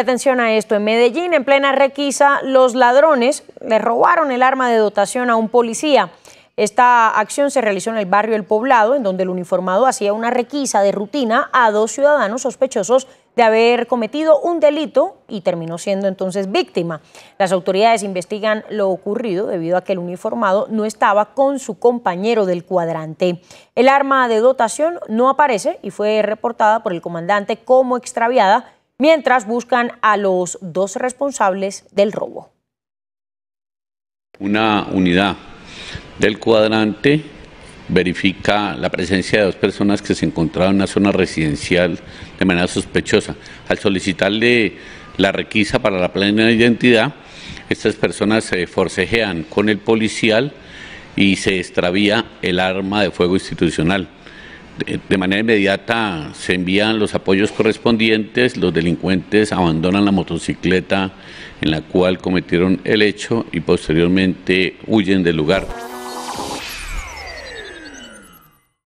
atención a esto, en Medellín, en plena requisa, los ladrones le robaron el arma de dotación a un policía. Esta acción se realizó en el barrio El Poblado, en donde el uniformado hacía una requisa de rutina a dos ciudadanos sospechosos de haber cometido un delito y terminó siendo entonces víctima. Las autoridades investigan lo ocurrido debido a que el uniformado no estaba con su compañero del cuadrante. El arma de dotación no aparece y fue reportada por el comandante como extraviada mientras buscan a los dos responsables del robo. Una unidad del cuadrante verifica la presencia de dos personas que se encontraban en una zona residencial de manera sospechosa. Al solicitarle la requisa para la plena identidad, estas personas se forcejean con el policial y se extravía el arma de fuego institucional de, manera inmediata se envían los apoyos correspondientes, los delincuentes abandonan la motocicleta en la cual cometieron el hecho y posteriormente huyen del lugar.